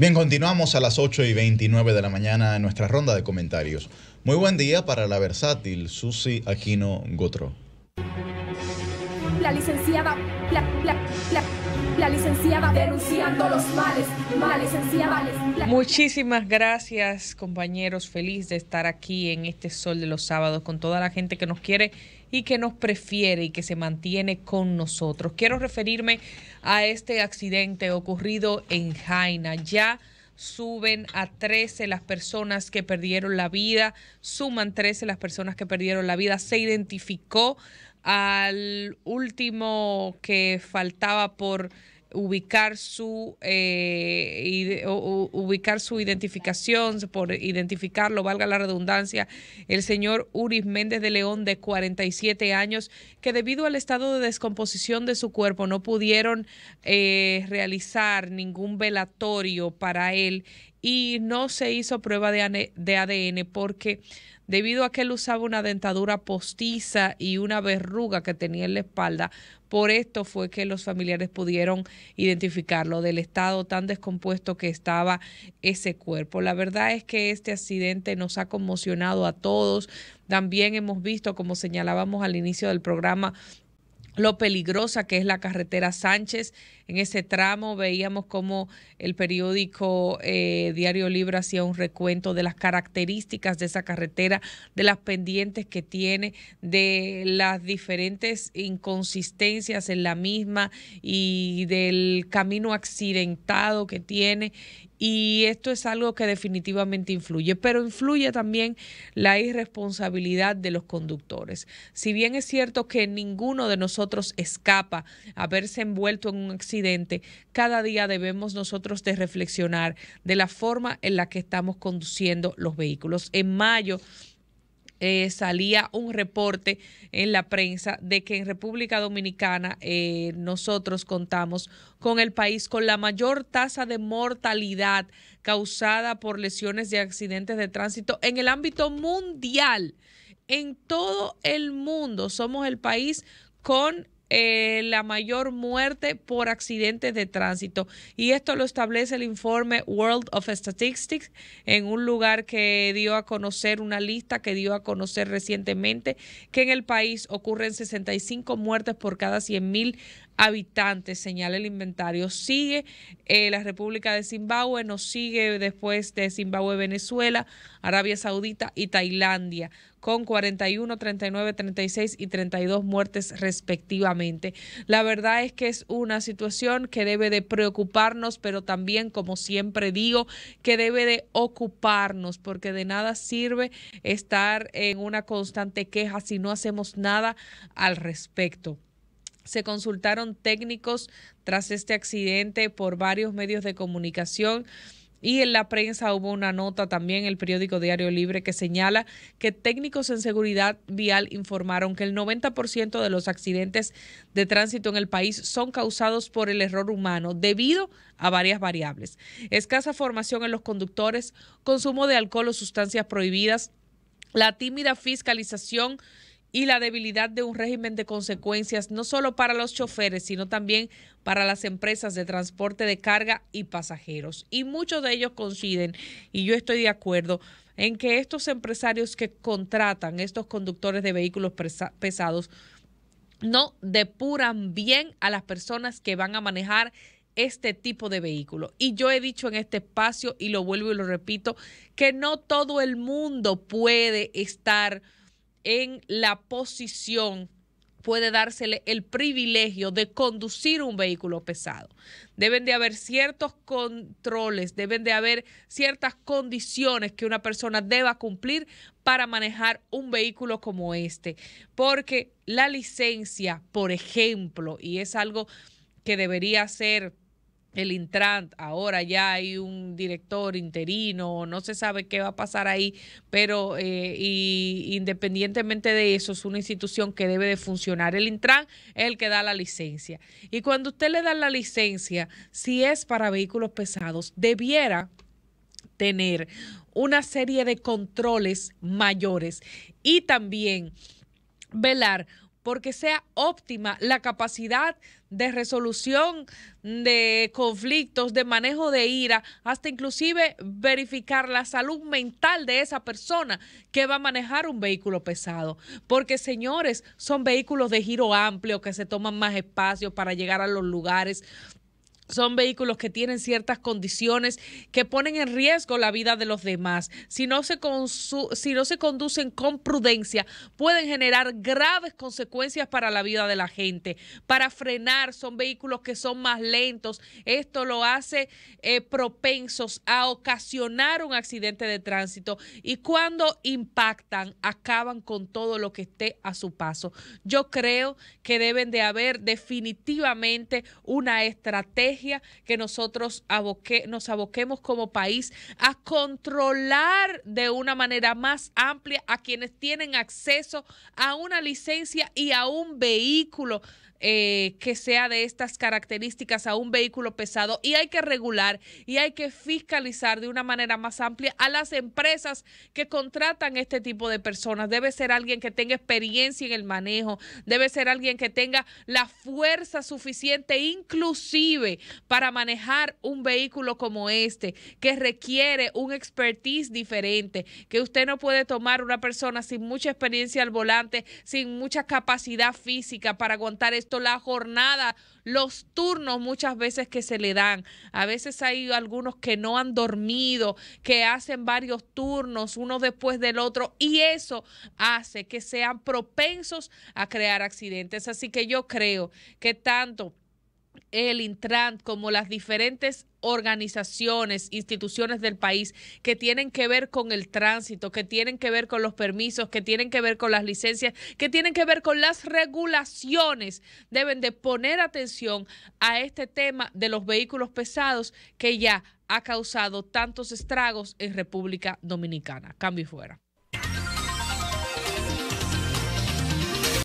Bien, continuamos a las 8 y 29 de la mañana en nuestra ronda de comentarios. Muy buen día para la versátil Susi Aquino Gotro. La licenciada, la, la, la, denunciando los males, Muchísimas gracias, compañeros. Feliz de estar aquí en este sol de los sábados con toda la gente que nos quiere y que nos prefiere y que se mantiene con nosotros. Quiero referirme a este accidente ocurrido en Jaina. Ya suben a 13 las personas que perdieron la vida, suman 13 las personas que perdieron la vida. Se identificó al último que faltaba por ubicar su eh, ubicar su identificación, por identificarlo, valga la redundancia, el señor Uris Méndez de León de 47 años, que debido al estado de descomposición de su cuerpo no pudieron eh, realizar ningún velatorio para él y no se hizo prueba de ADN porque debido a que él usaba una dentadura postiza y una verruga que tenía en la espalda. Por esto fue que los familiares pudieron identificarlo del estado tan descompuesto que estaba ese cuerpo. La verdad es que este accidente nos ha conmocionado a todos. También hemos visto, como señalábamos al inicio del programa, lo peligrosa que es la carretera Sánchez en ese tramo. Veíamos como el periódico eh, Diario Libre hacía un recuento de las características de esa carretera, de las pendientes que tiene, de las diferentes inconsistencias en la misma y del camino accidentado que tiene y esto es algo que definitivamente influye, pero influye también la irresponsabilidad de los conductores. Si bien es cierto que ninguno de nosotros escapa haberse envuelto en un accidente, cada día debemos nosotros de reflexionar de la forma en la que estamos conduciendo los vehículos. En mayo eh, salía un reporte en la prensa de que en República Dominicana eh, nosotros contamos con el país con la mayor tasa de mortalidad causada por lesiones de accidentes de tránsito en el ámbito mundial. En todo el mundo somos el país con eh, la mayor muerte por accidentes de tránsito. Y esto lo establece el informe World of Statistics en un lugar que dio a conocer una lista que dio a conocer recientemente que en el país ocurren 65 muertes por cada 100 mil habitantes, señala el inventario. Sigue eh, la República de Zimbabue, nos sigue después de Zimbabue, Venezuela, Arabia Saudita y Tailandia con 41, 39, 36 y 32 muertes respectivamente. La verdad es que es una situación que debe de preocuparnos, pero también, como siempre digo, que debe de ocuparnos, porque de nada sirve estar en una constante queja si no hacemos nada al respecto se consultaron técnicos tras este accidente por varios medios de comunicación y en la prensa hubo una nota también el periódico Diario Libre que señala que técnicos en seguridad vial informaron que el 90% de los accidentes de tránsito en el país son causados por el error humano debido a varias variables. Escasa formación en los conductores, consumo de alcohol o sustancias prohibidas, la tímida fiscalización y la debilidad de un régimen de consecuencias no solo para los choferes, sino también para las empresas de transporte de carga y pasajeros. Y muchos de ellos coinciden, y yo estoy de acuerdo, en que estos empresarios que contratan, estos conductores de vehículos pesados, no depuran bien a las personas que van a manejar este tipo de vehículo. Y yo he dicho en este espacio, y lo vuelvo y lo repito, que no todo el mundo puede estar en la posición puede dársele el privilegio de conducir un vehículo pesado. Deben de haber ciertos controles, deben de haber ciertas condiciones que una persona deba cumplir para manejar un vehículo como este, porque la licencia, por ejemplo, y es algo que debería ser el Intran, ahora ya hay un director interino, no se sabe qué va a pasar ahí, pero eh, y, independientemente de eso, es una institución que debe de funcionar. El Intran es el que da la licencia. Y cuando usted le da la licencia, si es para vehículos pesados, debiera tener una serie de controles mayores y también velar porque sea óptima la capacidad de resolución de conflictos, de manejo de ira, hasta inclusive verificar la salud mental de esa persona que va a manejar un vehículo pesado. Porque señores, son vehículos de giro amplio que se toman más espacio para llegar a los lugares son vehículos que tienen ciertas condiciones que ponen en riesgo la vida de los demás. Si no se, si no se conducen con prudencia, pueden generar graves consecuencias para la vida de la gente. Para frenar, son vehículos que son más lentos. Esto lo hace eh, propensos a ocasionar un accidente de tránsito. Y cuando impactan, acaban con todo lo que esté a su paso. Yo creo que deben de haber definitivamente una estrategia que nosotros nos aboquemos como país a controlar de una manera más amplia a quienes tienen acceso a una licencia y a un vehículo. Eh, que sea de estas características a un vehículo pesado y hay que regular y hay que fiscalizar de una manera más amplia a las empresas que contratan este tipo de personas. Debe ser alguien que tenga experiencia en el manejo, debe ser alguien que tenga la fuerza suficiente inclusive para manejar un vehículo como este, que requiere un expertise diferente, que usted no puede tomar una persona sin mucha experiencia al volante, sin mucha capacidad física para aguantar esto, la jornada, los turnos muchas veces que se le dan. A veces hay algunos que no han dormido, que hacen varios turnos, uno después del otro, y eso hace que sean propensos a crear accidentes. Así que yo creo que tanto el Intran, como las diferentes organizaciones, instituciones del país que tienen que ver con el tránsito, que tienen que ver con los permisos, que tienen que ver con las licencias, que tienen que ver con las regulaciones, deben de poner atención a este tema de los vehículos pesados que ya ha causado tantos estragos en República Dominicana. Cambio y fuera.